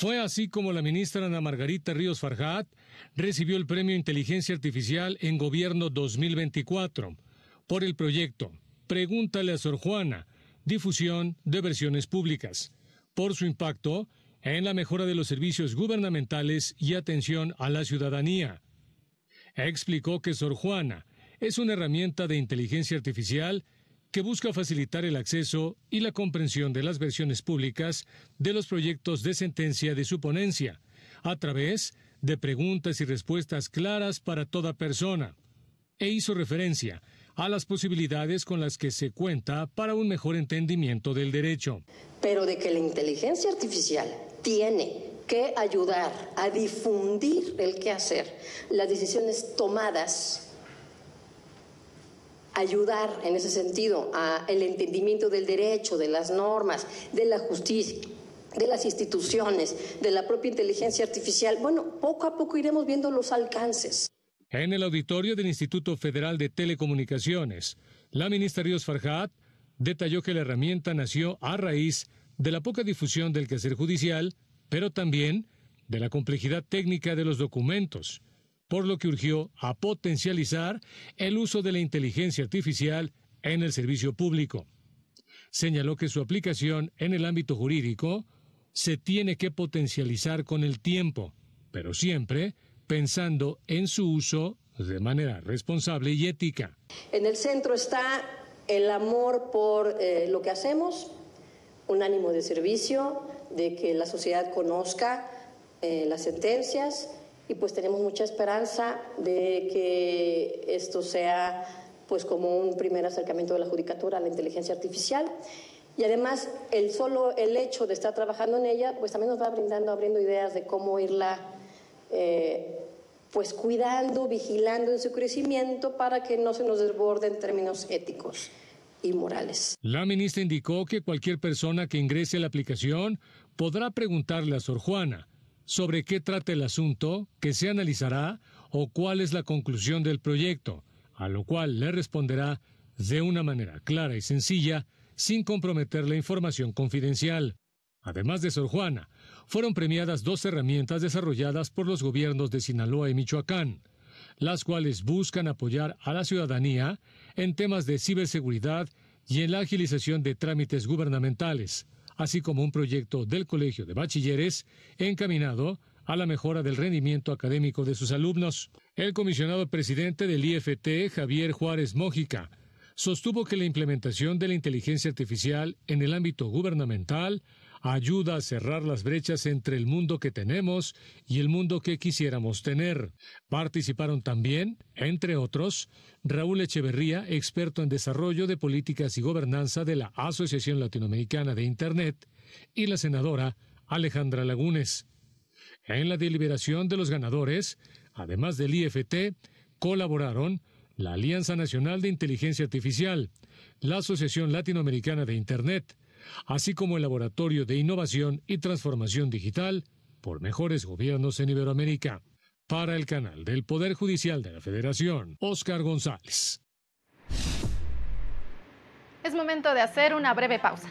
Fue así como la ministra Ana Margarita Ríos Farjat recibió el Premio Inteligencia Artificial en Gobierno 2024 por el proyecto Pregúntale a Sor Juana, difusión de versiones públicas, por su impacto en la mejora de los servicios gubernamentales y atención a la ciudadanía. Explicó que Sor Juana es una herramienta de inteligencia artificial que busca facilitar el acceso y la comprensión de las versiones públicas de los proyectos de sentencia de su ponencia, a través de preguntas y respuestas claras para toda persona, e hizo referencia a las posibilidades con las que se cuenta para un mejor entendimiento del derecho. Pero de que la inteligencia artificial tiene que ayudar a difundir el hacer las decisiones tomadas ayudar en ese sentido el entendimiento del derecho, de las normas, de la justicia de las instituciones, de la propia inteligencia artificial. Bueno, poco a poco iremos viendo los alcances. En el auditorio del Instituto Federal de Telecomunicaciones, la ministra Ríos Farjat detalló que la herramienta nació a raíz de la poca difusión del quehacer judicial, pero también de la complejidad técnica de los documentos por lo que urgió a potencializar el uso de la inteligencia artificial en el servicio público. Señaló que su aplicación en el ámbito jurídico se tiene que potencializar con el tiempo, pero siempre pensando en su uso de manera responsable y ética. En el centro está el amor por eh, lo que hacemos, un ánimo de servicio, de que la sociedad conozca eh, las sentencias y pues tenemos mucha esperanza de que esto sea pues como un primer acercamiento de la judicatura a la inteligencia artificial. Y además, el solo el hecho de estar trabajando en ella, pues también nos va brindando, abriendo ideas de cómo irla eh, pues cuidando, vigilando en su crecimiento para que no se nos desborde en términos éticos y morales. La ministra indicó que cualquier persona que ingrese a la aplicación podrá preguntarle a Sor Juana sobre qué trata el asunto, qué se analizará o cuál es la conclusión del proyecto, a lo cual le responderá de una manera clara y sencilla, sin comprometer la información confidencial. Además de Sor Juana, fueron premiadas dos herramientas desarrolladas por los gobiernos de Sinaloa y Michoacán, las cuales buscan apoyar a la ciudadanía en temas de ciberseguridad y en la agilización de trámites gubernamentales, así como un proyecto del Colegio de Bachilleres encaminado a la mejora del rendimiento académico de sus alumnos. El comisionado presidente del IFT, Javier Juárez Mójica, sostuvo que la implementación de la inteligencia artificial en el ámbito gubernamental ayuda a cerrar las brechas entre el mundo que tenemos y el mundo que quisiéramos tener. Participaron también, entre otros, Raúl Echeverría, experto en desarrollo de políticas y gobernanza de la Asociación Latinoamericana de Internet, y la senadora Alejandra Lagunes. En la deliberación de los ganadores, además del IFT, colaboraron la Alianza Nacional de Inteligencia Artificial, la Asociación Latinoamericana de Internet, así como el Laboratorio de Innovación y Transformación Digital por Mejores Gobiernos en Iberoamérica. Para el canal del Poder Judicial de la Federación, Oscar González. Es momento de hacer una breve pausa.